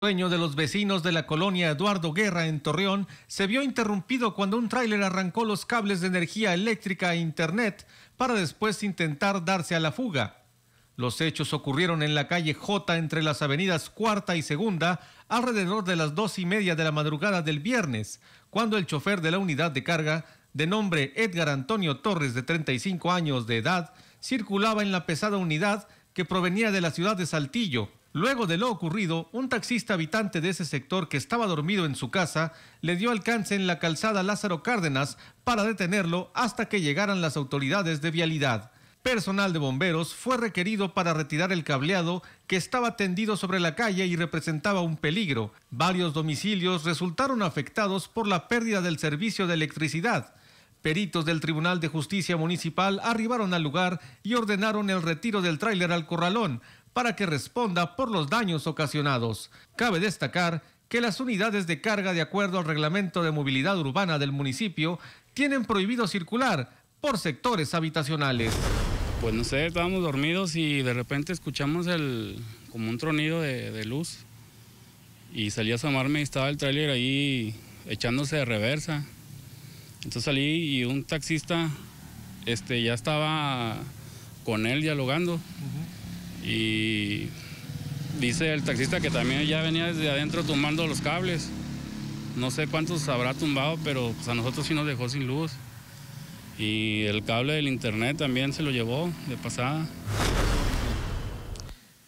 sueño de los vecinos de la colonia Eduardo Guerra en Torreón se vio interrumpido cuando un tráiler arrancó los cables de energía eléctrica e internet para después intentar darse a la fuga. Los hechos ocurrieron en la calle J entre las avenidas Cuarta y Segunda alrededor de las dos y media de la madrugada del viernes, cuando el chofer de la unidad de carga, de nombre Edgar Antonio Torres de 35 años de edad, circulaba en la pesada unidad que provenía de la ciudad de Saltillo Luego de lo ocurrido, un taxista habitante de ese sector que estaba dormido en su casa le dio alcance en la calzada Lázaro Cárdenas para detenerlo hasta que llegaran las autoridades de vialidad. Personal de bomberos fue requerido para retirar el cableado que estaba tendido sobre la calle y representaba un peligro. Varios domicilios resultaron afectados por la pérdida del servicio de electricidad. Peritos del Tribunal de Justicia Municipal arribaron al lugar y ordenaron el retiro del tráiler al corralón para que responda por los daños ocasionados. Cabe destacar que las unidades de carga de acuerdo al reglamento de movilidad urbana del municipio tienen prohibido circular por sectores habitacionales. Pues no sé, estábamos dormidos y de repente escuchamos el, como un tronido de, luz y salí a asomarme y estaba el tráiler ahí echándose de reversa. Entonces salí y un taxista este, ya estaba con él dialogando. Y dice el taxista que también ya venía desde adentro tumbando los cables. No sé cuántos habrá tumbado, pero pues, a nosotros sí nos dejó sin luz. Y el cable del internet también se lo llevó de pasada.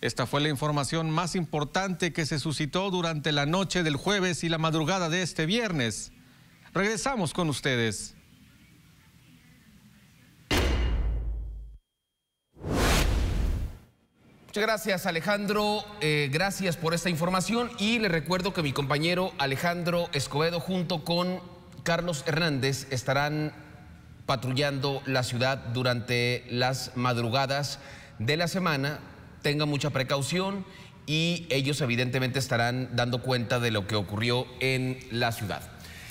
Esta fue la información más importante que se suscitó durante la noche del jueves y la madrugada de este viernes. Regresamos con ustedes. Muchas gracias, Alejandro. Eh, gracias por esta información. Y le recuerdo que mi compañero Alejandro Escobedo, junto con Carlos Hernández, estarán patrullando la ciudad durante las madrugadas de la semana. Tenga mucha precaución y ellos evidentemente estarán dando cuenta de lo que ocurrió en la ciudad.